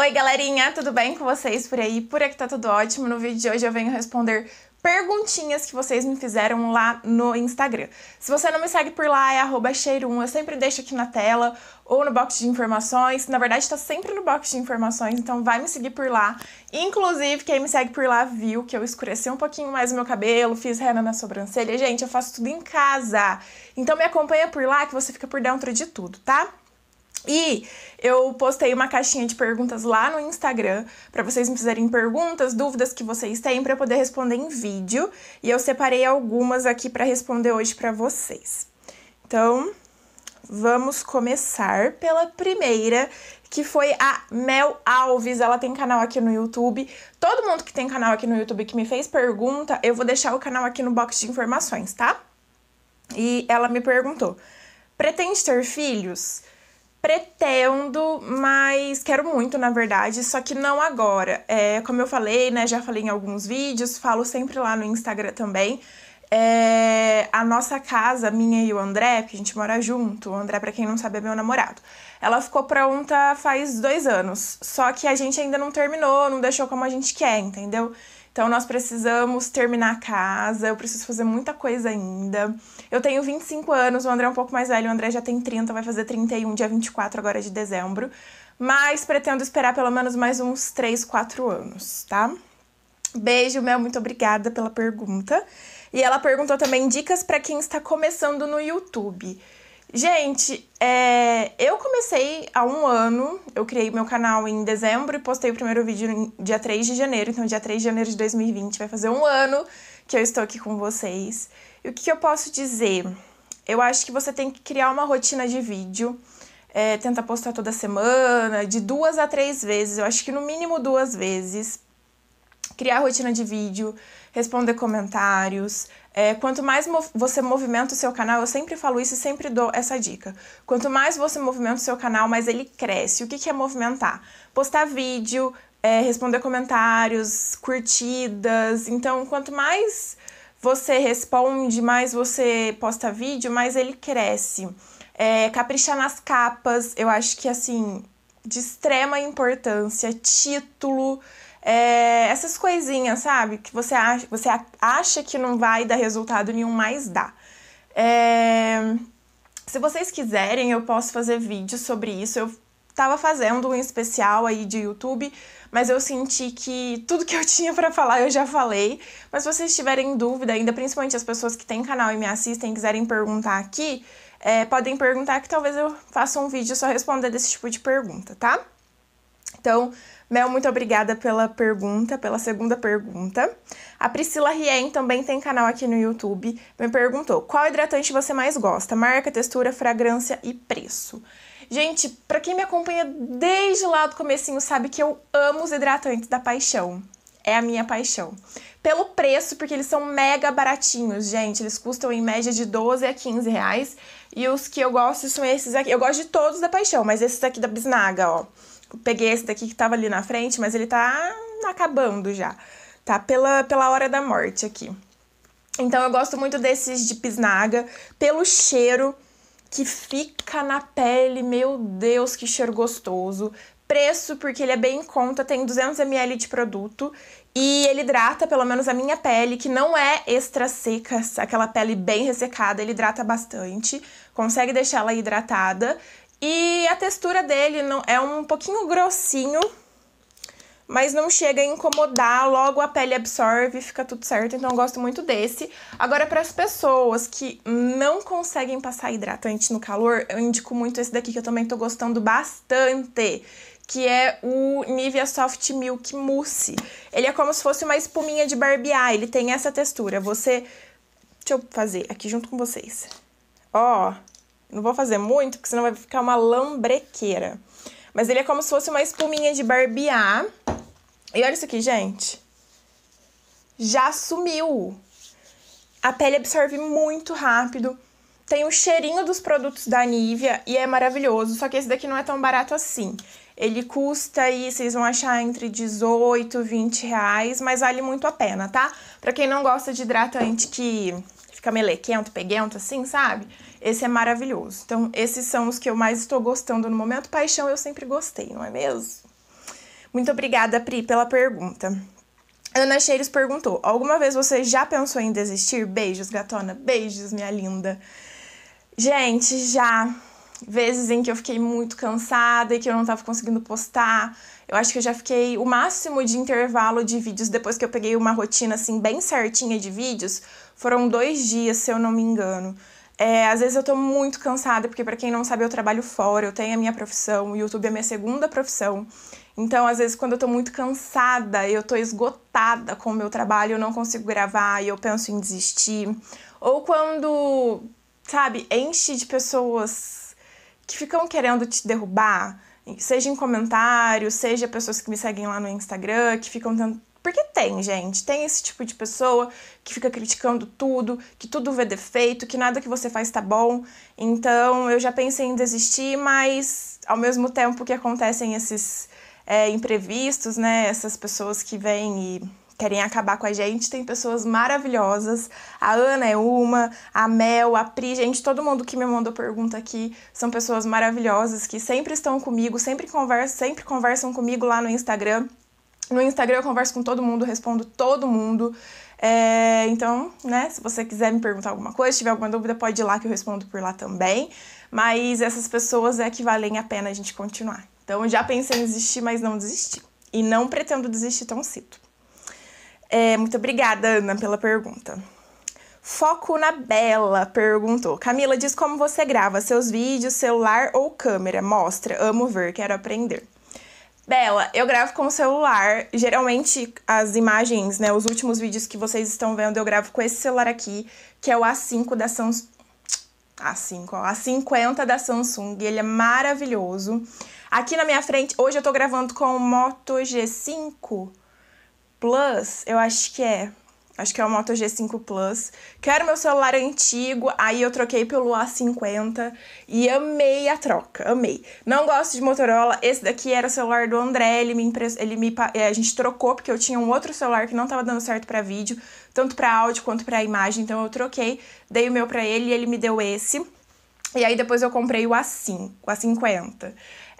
Oi, galerinha, tudo bem com vocês por aí? Por aqui tá tudo ótimo. No vídeo de hoje eu venho responder perguntinhas que vocês me fizeram lá no Instagram. Se você não me segue por lá, é cheirum. 1 eu sempre deixo aqui na tela ou no box de informações. Na verdade, tá sempre no box de informações, então vai me seguir por lá. Inclusive, quem me segue por lá viu que eu escureci um pouquinho mais o meu cabelo, fiz rena na sobrancelha. Gente, eu faço tudo em casa. Então me acompanha por lá que você fica por dentro de tudo, tá? E eu postei uma caixinha de perguntas lá no Instagram para vocês me fizerem perguntas, dúvidas que vocês têm para poder responder em vídeo, e eu separei algumas aqui para responder hoje para vocês. Então, vamos começar pela primeira, que foi a Mel Alves. Ela tem canal aqui no YouTube. Todo mundo que tem canal aqui no YouTube que me fez pergunta, eu vou deixar o canal aqui no box de informações, tá? E ela me perguntou: "Pretende ter filhos?" pretendo, mas quero muito, na verdade, só que não agora. É, como eu falei, né, já falei em alguns vídeos, falo sempre lá no Instagram também é, a nossa casa, minha e o André, que a gente mora junto, o André, para quem não sabe, é meu namorado, ela ficou pronta faz dois anos. Só que a gente ainda não terminou, não deixou como a gente quer, entendeu? Então nós precisamos terminar a casa, eu preciso fazer muita coisa ainda. Eu tenho 25 anos, o André é um pouco mais velho, o André já tem 30, vai fazer 31, dia 24 agora de dezembro. Mas pretendo esperar pelo menos mais uns 3, 4 anos, tá? Beijo, meu, muito obrigada pela pergunta. E ela perguntou também dicas para quem está começando no YouTube. Gente, é, eu comecei há um ano, eu criei meu canal em dezembro e postei o primeiro vídeo dia 3 de janeiro, então dia 3 de janeiro de 2020 vai fazer um ano que eu estou aqui com vocês. E o que, que eu posso dizer? Eu acho que você tem que criar uma rotina de vídeo, é, postar toda semana, de duas a três vezes, eu acho que no mínimo duas vezes, criar rotina de vídeo, responder comentários. É, quanto mais mov você movimenta o seu canal, eu sempre falo isso e sempre dou essa dica. Quanto mais você movimenta o seu canal, mais ele cresce. O que, que é movimentar? Postar vídeo, é, responder comentários, curtidas. Então, quanto mais você responde, mais você posta vídeo, mais ele cresce. É, caprichar nas capas, eu acho que assim, de extrema importância. Título. É, essas coisinhas, sabe? Que você acha, você acha que não vai dar resultado nenhum, mas dá. É, se vocês quiserem, eu posso fazer vídeos sobre isso. Eu tava fazendo um especial aí de YouTube, mas eu senti que tudo que eu tinha para falar eu já falei. Mas se vocês tiverem dúvida, ainda principalmente as pessoas que têm canal e me assistem quiserem perguntar aqui, é, podem perguntar que talvez eu faça um vídeo só respondendo esse tipo de pergunta, tá? Então, Mel, muito obrigada pela pergunta, pela segunda pergunta. A Priscila Rien também tem canal aqui no YouTube. Me perguntou: qual hidratante você mais gosta? Marca, textura, fragrância e preço. Gente, para quem me acompanha desde lá do comecinho sabe que eu amo os hidratantes da paixão. É a minha paixão. Pelo preço, porque eles são mega baratinhos, gente. Eles custam em média de 12 a 15 reais. E os que eu gosto são esses aqui. Eu gosto de todos da paixão, mas esses aqui da Bisnaga, ó peguei esse daqui que tava ali na frente, mas ele tá acabando já. Tá pela, pela hora da morte aqui. Então eu gosto muito desses de pisnaga, pelo cheiro que fica na pele, meu Deus, que cheiro gostoso. Preço, porque ele é bem em conta, tem 200ml de produto e ele hidrata pelo menos a minha pele, que não é extra seca, aquela pele bem ressecada, ele hidrata bastante, consegue deixar ela hidratada e a textura dele não é um pouquinho grossinho, mas não chega a incomodar, logo a pele absorve, fica tudo certo, então eu gosto muito desse. Agora, para as pessoas que não conseguem passar hidratante no calor, eu indico muito esse daqui que eu também estou gostando bastante, que é o Nivea Soft Milk Mousse. Ele é como se fosse uma espuminha de barbear, ele tem essa textura. Você. Deixa eu fazer aqui junto com vocês. Ó, não vou fazer muito, porque senão vai ficar uma lambrequeira. Mas ele é como se fosse uma espuminha de barbear. E olha isso aqui, gente. Já sumiu. A pele absorve muito rápido. Tem o cheirinho dos produtos da Nivea e é maravilhoso. Só que esse daqui não é tão barato assim. Ele custa aí, vocês vão achar entre 18 e 20 reais, mas vale muito a pena, tá? Pra quem não gosta de hidratante que fica melequento, peguento assim, sabe? Esse é maravilhoso. Então, esses são os que eu mais estou gostando no momento. Paixão eu sempre gostei, não é mesmo? Muito obrigada, Pri, pela pergunta. Ana Cheiros perguntou: Alguma vez você já pensou em desistir? Beijos, gatona. Beijos, minha linda. Gente, já. Vezes em que eu fiquei muito cansada e que eu não tava conseguindo postar. Eu acho que eu já fiquei o máximo de intervalo de vídeos depois que eu peguei uma rotina assim, bem certinha de vídeos. Foram dois dias, se eu não me engano. É, às vezes eu tô muito cansada, porque para quem não sabe, eu trabalho fora, eu tenho a minha profissão, o YouTube é a minha segunda profissão. Então, às vezes, quando eu tô muito cansada, eu tô esgotada com o meu trabalho, eu não consigo gravar e eu penso em desistir. Ou quando, sabe, enche de pessoas que ficam querendo te derrubar, seja em comentários, seja pessoas que me seguem lá no Instagram, que ficam porque tem, gente, tem esse tipo de pessoa que fica criticando tudo, que tudo vê defeito, que nada que você faz tá bom. Então eu já pensei em desistir, mas ao mesmo tempo que acontecem esses é, imprevistos, né? Essas pessoas que vêm e querem acabar com a gente, tem pessoas maravilhosas. A Ana é uma, a Mel, a Pri, gente, todo mundo que me mandou pergunta aqui são pessoas maravilhosas que sempre estão comigo, sempre conversam, sempre conversam comigo lá no Instagram. No Instagram eu converso com todo mundo, respondo todo mundo. É, então, né, se você quiser me perguntar alguma coisa, tiver alguma dúvida, pode ir lá que eu respondo por lá também. Mas essas pessoas é que valem a pena a gente continuar. Então, já pensei em desistir, mas não desisti. E não pretendo desistir tão cedo. É, muito obrigada, Ana, pela pergunta. Foco na Bela perguntou: Camila, diz como você grava seus vídeos, celular ou câmera? Mostra, amo ver, quero aprender. Bela, eu gravo com o celular. Geralmente as imagens, né, os últimos vídeos que vocês estão vendo, eu gravo com esse celular aqui, que é o A5 da Samsung. A5, ó, A50 da Samsung, ele é maravilhoso. Aqui na minha frente, hoje eu tô gravando com o Moto G5 Plus, eu acho que é. Acho que é o Moto G5 Plus. Quero meu celular antigo, aí eu troquei pelo A50 e amei a troca, amei. Não gosto de Motorola, esse daqui era o celular do André, ele me, ele me eh, a gente trocou porque eu tinha um outro celular que não estava dando certo para vídeo, tanto para áudio quanto para imagem, então eu troquei, dei o meu para ele e ele me deu esse. E aí depois eu comprei o A5, o A50.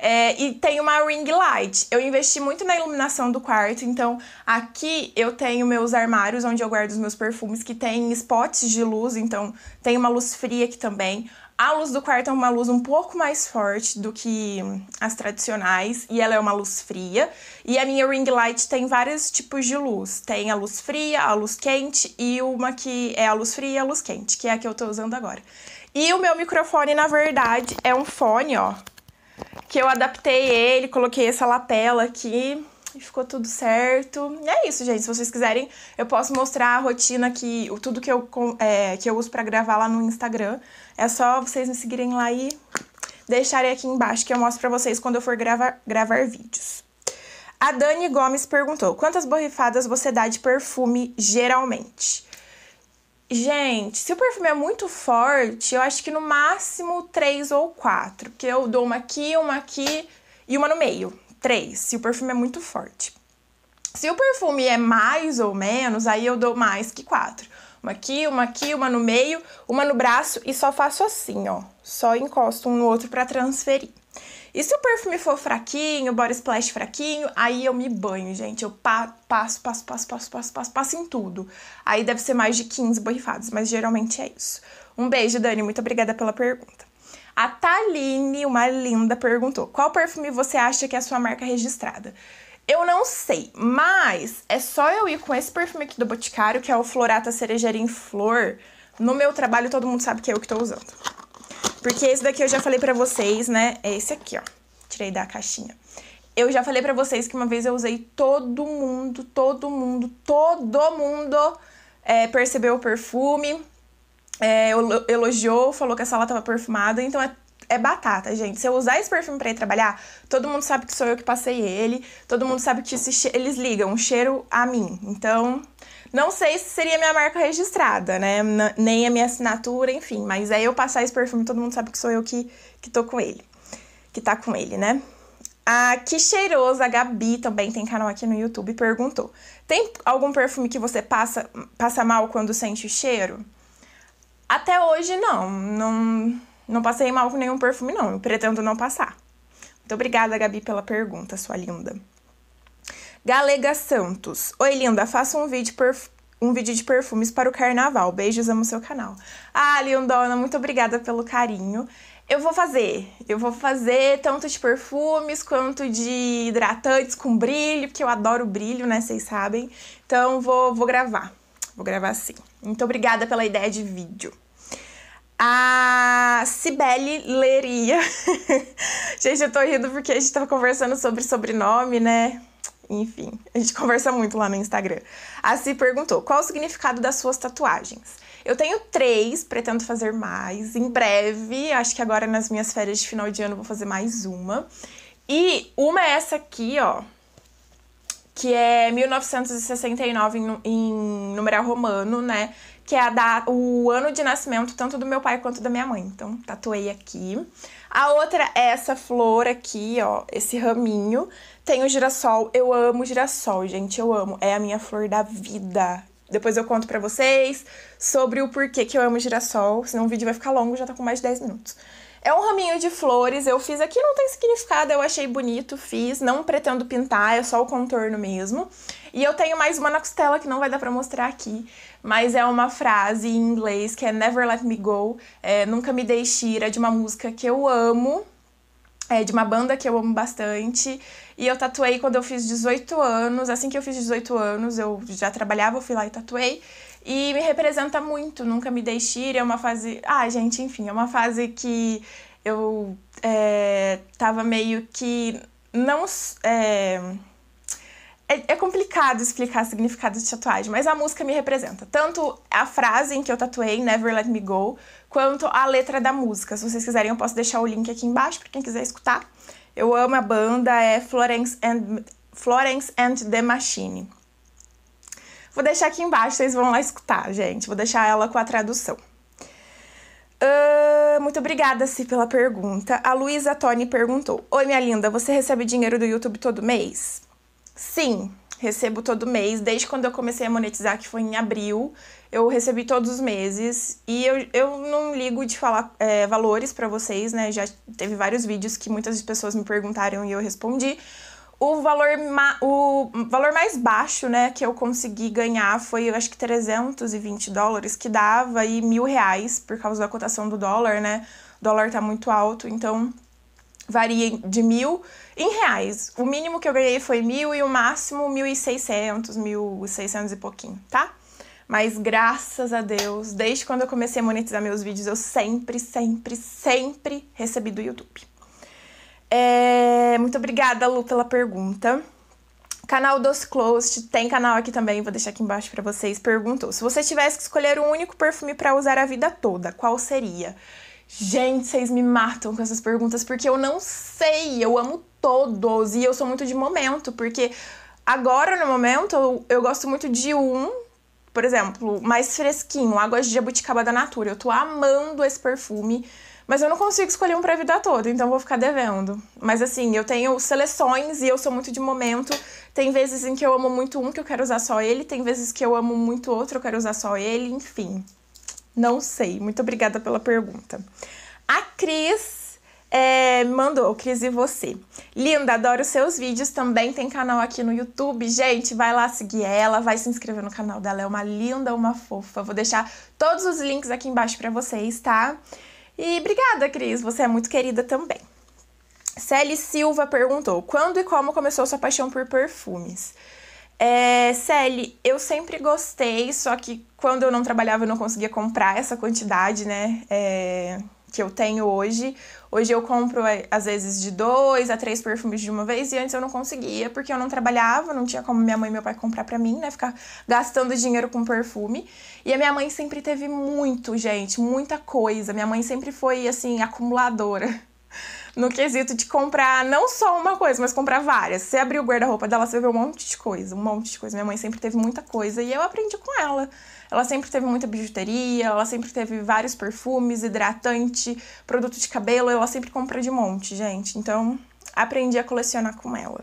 É, e tem uma ring light. Eu investi muito na iluminação do quarto, então aqui eu tenho meus armários onde eu guardo os meus perfumes, que tem spots de luz, então tem uma luz fria aqui também. A luz do quarto é uma luz um pouco mais forte do que as tradicionais e ela é uma luz fria. E a minha ring light tem vários tipos de luz. Tem a luz fria, a luz quente e uma que é a luz fria e a luz quente, que é a que eu tô usando agora. E o meu microfone, na verdade, é um fone, ó, que eu adaptei ele, coloquei essa lapela aqui e ficou tudo certo. E é isso, gente. Se vocês quiserem, eu posso mostrar a rotina que tudo que eu, é, que eu uso para gravar lá no Instagram. É só vocês me seguirem lá e deixarem aqui embaixo que eu mostro para vocês quando eu for gravar, gravar vídeos. A Dani Gomes perguntou: quantas borrifadas você dá de perfume geralmente? Gente, se o perfume é muito forte, eu acho que no máximo três ou quatro. Porque eu dou uma aqui, uma aqui e uma no meio. Três, se o perfume é muito forte. Se o perfume é mais ou menos, aí eu dou mais que quatro. Uma aqui, uma aqui, uma no meio, uma no braço e só faço assim, ó. Só encosto um no outro para transferir. E se o perfume for fraquinho, body splash fraquinho, aí eu me banho, gente. Eu pa passo, passo, passo, passo, passo, passo, passo em tudo. Aí deve ser mais de 15 borrifados, mas geralmente é isso. Um beijo, Dani. Muito obrigada pela pergunta. A Taline, uma linda, perguntou: qual perfume você acha que é a sua marca registrada? Eu não sei, mas é só eu ir com esse perfume aqui do Boticário, que é o Florata Cerejeira em Flor. No meu trabalho, todo mundo sabe que é eu que tô usando. Porque esse daqui eu já falei pra vocês, né? É esse aqui, ó. Tirei da caixinha. Eu já falei pra vocês que uma vez eu usei todo mundo, todo mundo, todo mundo é, percebeu o perfume, é, elogiou, falou que a sala tava perfumada. Então é é batata, gente. Se eu usar esse perfume para ir trabalhar, todo mundo sabe que sou eu que passei ele, todo mundo sabe que eles ligam o cheiro a mim. Então, não sei se seria minha marca registrada, né? Nem a minha assinatura, enfim. Mas aí é eu passar esse perfume, todo mundo sabe que sou eu que, que tô com ele. Que tá com ele, né? A Que Cheirosa, a Gabi também tem canal aqui no YouTube, perguntou. Tem algum perfume que você passa, passa mal quando sente o cheiro? Até hoje, não. Não não passei mal com nenhum perfume, não. Eu pretendo não passar. Muito obrigada, Gabi, pela pergunta, sua linda. Galega Santos. Oi, linda. Faça um vídeo, perf... um vídeo de perfumes para o carnaval. Beijos, amo seu canal. Ah, lindona, muito obrigada pelo carinho. Eu vou fazer. Eu vou fazer tanto de perfumes quanto de hidratantes com brilho, porque eu adoro brilho, né? Vocês sabem. Então, vou, vou gravar. Vou gravar sim. Muito obrigada pela ideia de vídeo a Cibele Leria. gente, eu tô rindo porque a gente tava conversando sobre sobrenome, né? Enfim, a gente conversa muito lá no Instagram. A Cibele perguntou: qual o significado das suas tatuagens? Eu tenho três, pretendo fazer mais em breve. Acho que agora nas minhas férias de final de ano vou fazer mais uma. E uma é essa aqui, ó, que é 1969 em, em numeral romano, né? que é da, o ano de nascimento tanto do meu pai quanto da minha mãe. Então, tatuei aqui. A outra é essa flor aqui, ó, esse raminho. Tem o girassol. Eu amo girassol, gente, eu amo. É a minha flor da vida. Depois eu conto para vocês sobre o porquê que eu amo girassol, senão o vídeo vai ficar longo, já tá com mais de 10 minutos. É um raminho de flores, eu fiz aqui, não tem significado, eu achei bonito, fiz, não pretendo pintar, é só o contorno mesmo. E eu tenho mais uma na costela que não vai dar para mostrar aqui, mas é uma frase em inglês que é Never Let Me Go, é, Nunca Me Deixe Ir, é de uma música que eu amo, é de uma banda que eu amo bastante. E eu tatuei quando eu fiz 18 anos. Assim que eu fiz 18 anos, eu já trabalhava, eu fui lá e tatuei. E me representa muito, nunca me deixe ir. É uma fase. Ah, gente, enfim, é uma fase que eu é, tava meio que. Não. É, é, é, complicado explicar significado de tatuagem, mas a música me representa. Tanto a frase em que eu tatuei, Never Let Me Go, quanto a letra da música. Se vocês quiserem, eu posso deixar o link aqui embaixo para quem quiser escutar. Eu amo a banda, é Florence and, Florence and the Machine. Vou deixar aqui embaixo, vocês vão lá escutar, gente. Vou deixar ela com a tradução. Uh, muito obrigada, Si, pela pergunta. A Luísa Tony perguntou: Oi, minha linda, você recebe dinheiro do YouTube todo mês? Sim, recebo todo mês. Desde quando eu comecei a monetizar, que foi em abril, eu recebi todos os meses. E eu, eu não ligo de falar é, valores para vocês, né? Já teve vários vídeos que muitas pessoas me perguntaram e eu respondi. O valor, o valor mais baixo, né, que eu consegui ganhar foi, eu acho que 320 dólares, que dava e mil reais, por causa da cotação do dólar, né? O dólar tá muito alto, então varia de mil em reais. O mínimo que eu ganhei foi mil e o máximo mil e seiscentos, mil seiscentos e pouquinho, tá? Mas graças a Deus, desde quando eu comecei a monetizar meus vídeos, eu sempre, sempre, sempre recebi do YouTube. É... Muito obrigada, Lu, pela pergunta. Canal dos Closed, tem canal aqui também, vou deixar aqui embaixo para vocês. Perguntou: se você tivesse que escolher um único perfume para usar a vida toda, qual seria? Gente, vocês me matam com essas perguntas porque eu não sei. Eu amo todos e eu sou muito de momento, porque agora no momento eu, eu gosto muito de um, por exemplo, mais fresquinho, água de jabuticaba da Natura. Eu tô amando esse perfume. Mas eu não consigo escolher um pra vida toda, então vou ficar devendo. Mas assim, eu tenho seleções e eu sou muito de momento. Tem vezes em que eu amo muito um que eu quero usar só ele, tem vezes que eu amo muito outro, eu quero usar só ele, enfim. Não sei. Muito obrigada pela pergunta. A Cris é, mandou, Cris e você. Linda, adoro seus vídeos. Também tem canal aqui no YouTube. Gente, vai lá seguir ela, vai se inscrever no canal dela. É uma linda, uma fofa. Vou deixar todos os links aqui embaixo para vocês, tá? E obrigada, Cris. Você é muito querida também. Celi Silva perguntou: quando e como começou sua paixão por perfumes? É, Sally, eu sempre gostei, só que quando eu não trabalhava eu não conseguia comprar essa quantidade, né? É, que eu tenho hoje. Hoje eu compro, é, às vezes, de dois a três perfumes de uma vez, e antes eu não conseguia, porque eu não trabalhava, não tinha como minha mãe e meu pai comprar para mim, né? Ficar gastando dinheiro com perfume. E a minha mãe sempre teve muito, gente, muita coisa. Minha mãe sempre foi, assim, acumuladora no quesito de comprar não só uma coisa, mas comprar várias. Você abrir o guarda-roupa dela, você vê um monte de coisa, um monte de coisa. Minha mãe sempre teve muita coisa e eu aprendi com ela. Ela sempre teve muita bijuteria, ela sempre teve vários perfumes, hidratante, produto de cabelo, ela sempre compra de monte, gente. Então, aprendi a colecionar com ela.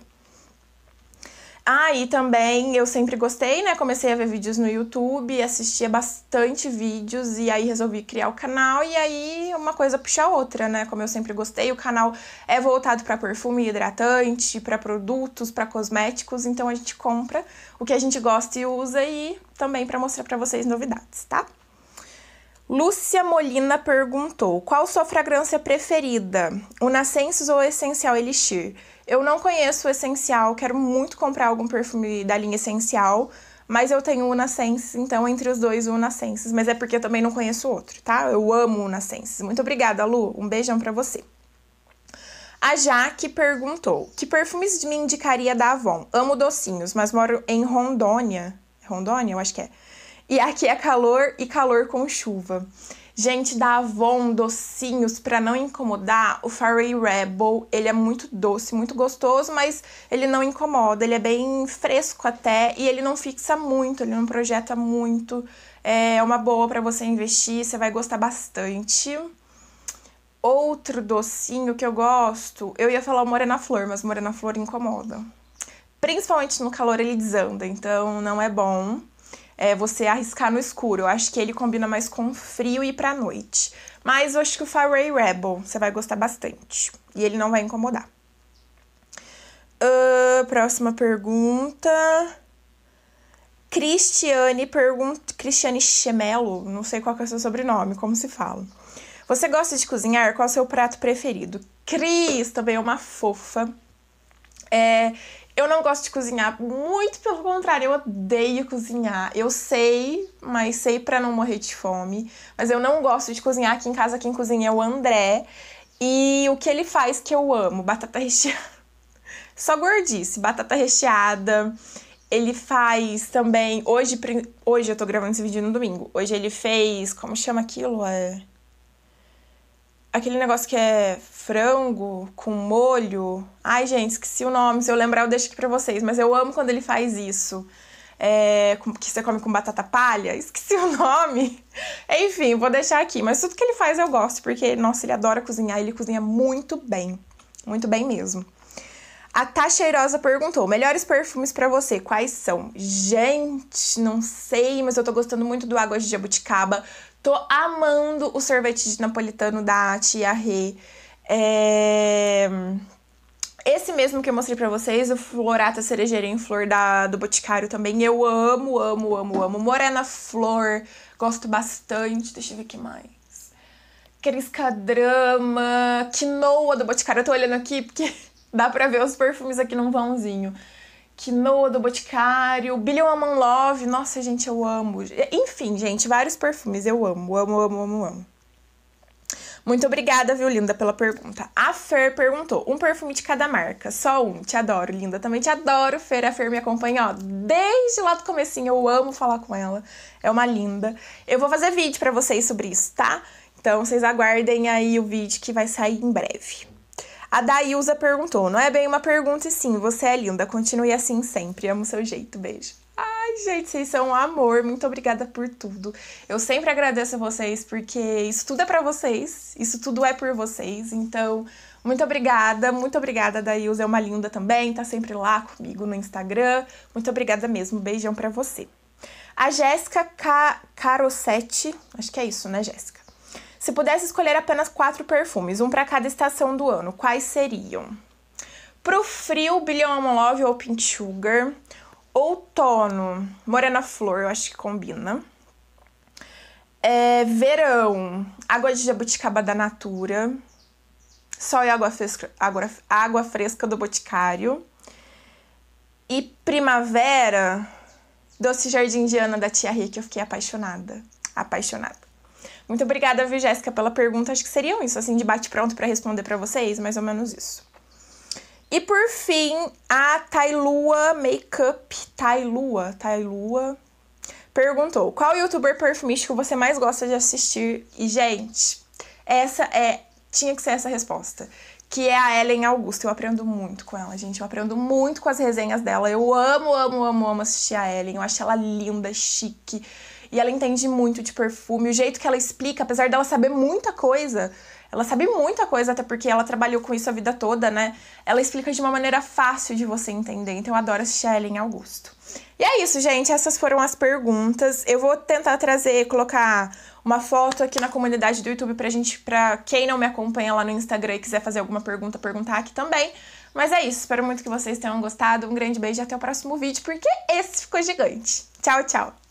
Ah, e também eu sempre gostei, né? Comecei a ver vídeos no YouTube, assistia bastante vídeos e aí resolvi criar o canal e aí uma coisa puxa a outra, né? Como eu sempre gostei, o canal é voltado para perfume hidratante, para produtos, para cosméticos, então a gente compra o que a gente gosta e usa e também para mostrar para vocês novidades, tá? Lúcia Molina perguntou: "Qual sua fragrância preferida? O Nascensos ou Essencial Elixir?" Eu não conheço o essencial, quero muito comprar algum perfume da linha essencial, mas eu tenho o Unasenses, então entre os dois o Unasenses, mas é porque eu também não conheço outro, tá? Eu amo o Unasenses. Muito obrigada, Lu. Um beijão para você. A Jaque perguntou: "Que perfumes me indicaria da Avon? Amo docinhos, mas moro em Rondônia. Rondônia, eu acho que é. E aqui é calor e calor com chuva." Gente da Avon, docinhos para não incomodar, o Fairy Rebel, ele é muito doce, muito gostoso, mas ele não incomoda, ele é bem fresco até e ele não fixa muito, ele não projeta muito. É uma boa para você investir, você vai gostar bastante. Outro docinho que eu gosto, eu ia falar o Morena Flor, mas Morena Flor incomoda. Principalmente no calor ele desanda, então não é bom é, você arriscar no escuro. Eu acho que ele combina mais com frio e pra noite. Mas eu acho que o Faraway Rebel você vai gostar bastante. E ele não vai incomodar. Uh, próxima pergunta. Cristiane pergunta. Cristiane Chemelo, não sei qual é o seu sobrenome, como se fala. Você gosta de cozinhar? Qual é o seu prato preferido? Cris também é uma fofa. É, eu não gosto de cozinhar, muito pelo contrário, eu odeio cozinhar. Eu sei, mas sei para não morrer de fome, mas eu não gosto de cozinhar. Aqui em casa quem cozinha é o André. E o que ele faz que eu amo, batata recheada. Só gordice, batata recheada. Ele faz também. Hoje, hoje eu tô gravando esse vídeo no domingo. Hoje ele fez. Como chama aquilo? É aquele negócio que é frango com molho. Ai, gente, esqueci o nome. Se eu lembrar, eu deixo aqui pra vocês. Mas eu amo quando ele faz isso. É, que você come com batata palha, esqueci o nome. Enfim, vou deixar aqui. Mas tudo que ele faz eu gosto, porque, nossa, ele adora cozinhar, ele cozinha muito bem. Muito bem mesmo. A Tacheirosa tá Cheirosa perguntou: melhores perfumes para você, quais são? Gente, não sei, mas eu tô gostando muito do água de jabuticaba. Tô amando o sorvete de napolitano da Tia Rê. É... Esse mesmo que eu mostrei para vocês, o Florata Cerejeira em Flor da, do Boticário também. Eu amo, amo, amo, amo. Morena Flor, gosto bastante. Deixa eu ver o que mais. Crisca Drama, Quinoa do Boticário. Eu tô olhando aqui porque dá pra ver os perfumes aqui num vãozinho. Quinoa do Boticário, Billion Woman Love, nossa gente, eu amo. Enfim, gente, vários perfumes, eu amo, amo, amo, amo, amo. Muito obrigada, viu, Linda, pela pergunta. A Fer perguntou: um perfume de cada marca, só um. Te adoro, Linda. Também te adoro, Fer. A Fer me acompanha, ó, desde lá do comecinho. Eu amo falar com ela. É uma linda. Eu vou fazer vídeo para vocês sobre isso, tá? Então vocês aguardem aí o vídeo que vai sair em breve. A Daílza perguntou: não é bem uma pergunta, e sim, você é linda, continue assim sempre, amo seu jeito, beijo. Ai, gente, vocês são um amor, muito obrigada por tudo. Eu sempre agradeço a vocês, porque isso tudo é para vocês, isso tudo é por vocês, então. Muito obrigada, muito obrigada, Daílza, É uma linda também, tá sempre lá comigo no Instagram. Muito obrigada mesmo, beijão para você. A Jéssica Carossetti, acho que é isso, né, Jéssica? Se pudesse escolher apenas quatro perfumes, um para cada estação do ano, quais seriam? Pro frio, Billion Almond Love ou Pink Sugar. Outono, Morena Flor, eu acho que combina. É, verão, água de jabuticaba da Natura. Sol e água fresca, água, água fresca do Boticário. E primavera, doce jardim indiana da tia que eu fiquei apaixonada. Apaixonada. Muito obrigada, Vi Jéssica, pela pergunta. Acho que seriam isso, assim, de bate-pronto para responder para vocês, mais ou menos isso. E por fim, a Tailua Makeup, Tailua, Tailua, perguntou: "Qual youtuber perfumístico você mais gosta de assistir?" E gente, essa é tinha que ser essa resposta que é a Ellen Augusta. Eu aprendo muito com ela, gente. Eu aprendo muito com as resenhas dela. Eu amo, amo, amo, amo assistir a Ellen. Eu acho ela linda, chique, e ela entende muito de perfume. O jeito que ela explica, apesar dela saber muita coisa, ela sabe muita coisa, até porque ela trabalhou com isso a vida toda, né? Ela explica de uma maneira fácil de você entender. Então eu adoro assistir a Ellen Augusto. E é isso, gente. Essas foram as perguntas. Eu vou tentar trazer, colocar uma foto aqui na comunidade do YouTube pra gente, pra quem não me acompanha lá no Instagram e quiser fazer alguma pergunta, perguntar aqui também. Mas é isso. Espero muito que vocês tenham gostado. Um grande beijo e até o próximo vídeo, porque esse ficou gigante. Tchau, tchau.